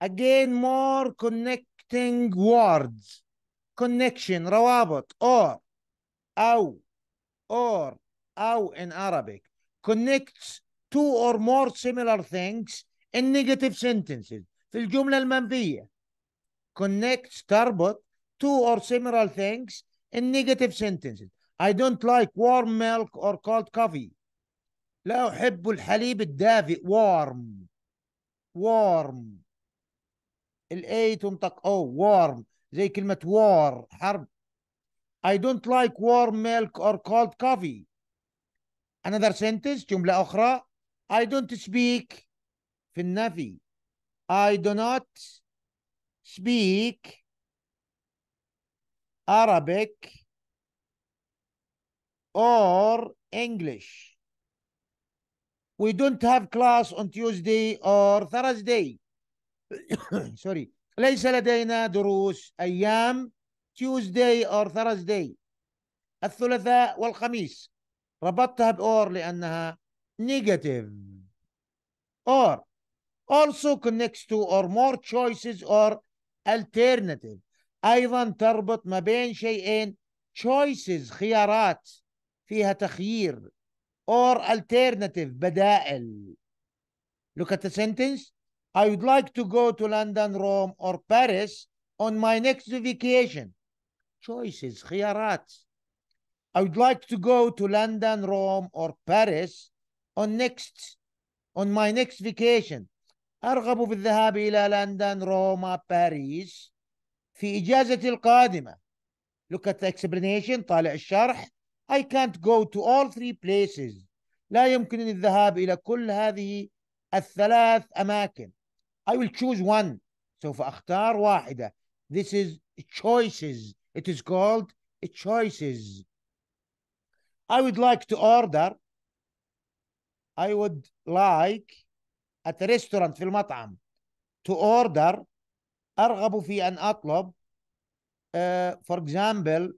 Again, more connecting words. Connection, روابط, or, أو, or, أو in Arabic. Connects two or more similar things in negative sentences. في الجملة المنفية. Connects, تربط, two or similar things in negative sentences. I don't like warm milk or cold coffee. لا أحب الحليب الدافئ warm warm الاي تنطق او oh, warm زي كلمة war حرب I don't like warm milk or cold coffee another sentence جملة أخرى I don't speak في النفي I do not speak Arabic or English. We don't have class on Tuesday or Thursday. سوري ليس لدينا دروس أيام تيوزداي أو ثرزداي الثلاثاء والخميس ربطتها بأور لأنها نيجاتيف or also connects to or more choices or alternative أيضا تربط ما بين شيئين choices خيارات فيها تخيير or alternative بدائل look at the sentence I would like to go to London, Rome or Paris on my next vacation. Choices, خيارات. I would like to go to London, Rome or Paris on next on my next vacation. أرغب في الذهاب إلى لندن، روما، باريس في إجازتي القادمة. Look at the explanation طالع الشرح. I can't go to all three places. لا يمكنني الذهاب إلى كل هذه الثلاث أماكن. I will choose one So for أختار واحدة this is choices it is called choices I would like to order I would like at a restaurant في المطعم to order أرغب في أن أطلب uh, for example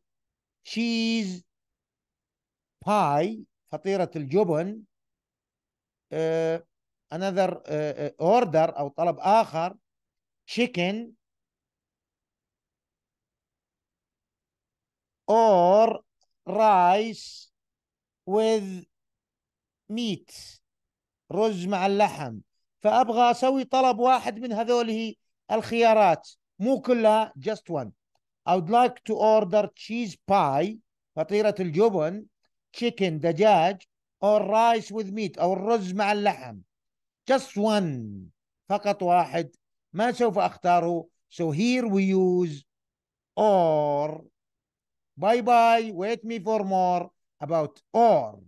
cheese pie فطيرة الجبن uh, another order او طلب اخر chicken or rice with meat رز مع اللحم فابغى اسوي طلب واحد من هذول الخيارات مو كلها just one I would like to order cheese pie فطيرة الجبن chicken دجاج or rice with meat أو الرز مع اللحم just one فقط واحد ما سوف اختاره so here we use or bye bye wait me for more about or